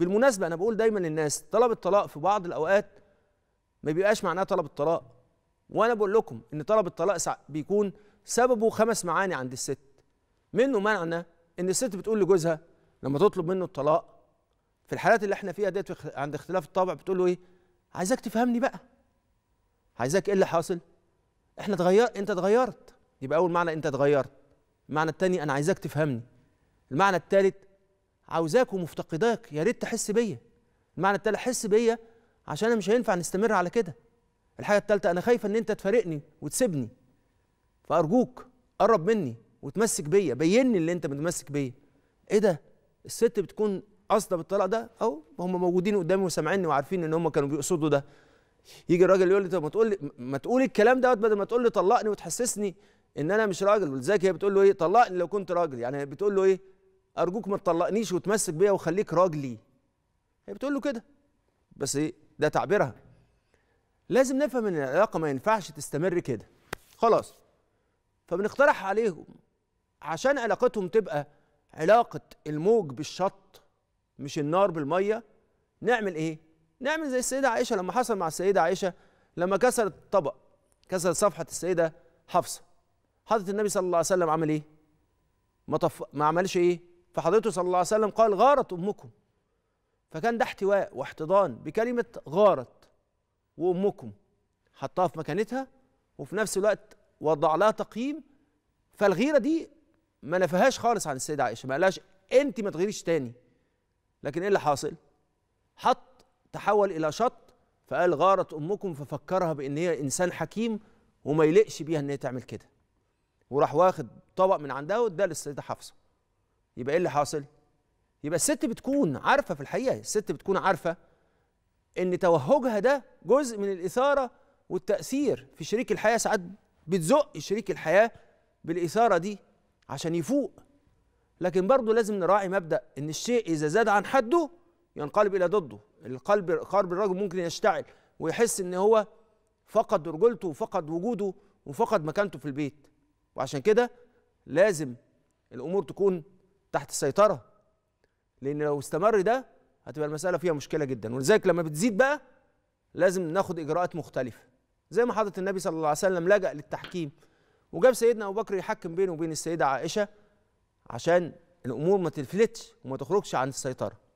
بالمناسبه انا بقول دايما للناس طلب الطلاق في بعض الاوقات ما بيبقاش معناه طلب الطلاق وانا بقول لكم ان طلب الطلاق بيكون سببه خمس معاني عند الست منه معنى ان الست بتقول لجوزها لما تطلب منه الطلاق في الحالات اللي احنا فيها ديت عند اختلاف الطبع بتقول له ايه عايزاك تفهمني بقى عايزاك ايه اللي حاصل احنا اتغير انت اتغيرت يبقى اول معنى انت اتغيرت المعنى الثاني انا عايزاك تفهمني المعنى الثالث عاوزاك ومفتقداك يا ريت تحس بيا المعنى التالي حس بيا عشان انا مش هينفع نستمر على كده الحاجه الثالثه انا خايفه ان انت تفارقني وتسيبني فارجوك قرب مني وتمسك بيا بيني اللي انت متمسك بيا ايه ده الست بتكون قاصده بالطلاق ده او هم موجودين قدامي وسامعيني وعارفين ان هم كانوا بيقصدوا ده يجي الراجل يقول لي طب ما تقول لي ما تقول الكلام دوت بدل ما تقول لي طلقني وتحسسني ان انا مش راجل ولذلك هي بتقول له ايه طلقني لو كنت راجل يعني بتقول له ايه ارجوك ما تطلقنيش وتمسك بيا وخليك راجلي هي بتقول له كده بس ايه ده تعبيرها لازم نفهم ان العلاقه ما ينفعش تستمر كده خلاص فبنقترح عليهم عشان علاقتهم تبقى علاقه الموج بالشط مش النار بالميه نعمل ايه نعمل زي السيده عائشه لما حصل مع السيده عائشه لما كسرت الطبق كسرت صفحه السيده حفصه حضرة النبي صلى الله عليه وسلم عمل ايه ما, طف... ما عملش ايه فحضرته صلى الله عليه وسلم قال غارت أمكم فكان ده احتواء واحتضان بكلمة غارت وأمكم حطها في مكانتها وفي نفس الوقت وضع لها تقييم فالغيرة دي ما نفهاش خالص عن السيدة عائشة ما قالهاش أنت ما تغيريش تاني لكن إيه اللي حاصل؟ حط تحول إلى شط فقال غارت أمكم ففكرها بإن هي إنسان حكيم وما يليقش بيها إن هي تعمل كده وراح واخد طبق من عندها واداه للسيدة حفصة يبقى ايه اللي حاصل يبقى الست بتكون عارفه في الحقيقه الست بتكون عارفه ان توهجها ده جزء من الاثاره والتاثير في شريك الحياه ساعات بتزق شريك الحياه بالاثاره دي عشان يفوق لكن برضه لازم نراعي مبدا ان الشيء اذا زاد عن حده ينقلب الى ضده القلب قلب الرجل ممكن يشتعل ويحس ان هو فقد رجولته وفقد وجوده وفقد مكانته في البيت وعشان كده لازم الامور تكون تحت السيطره لان لو استمر ده هتبقى المساله فيها مشكله جدا ولذلك لما بتزيد بقى لازم ناخد اجراءات مختلفه زي ما حضره النبي صلى الله عليه وسلم لجا للتحكيم وجاب سيدنا ابو بكر يحكم بينه وبين السيده عائشه عشان الامور ما تفلتش وما تخرجش عن السيطره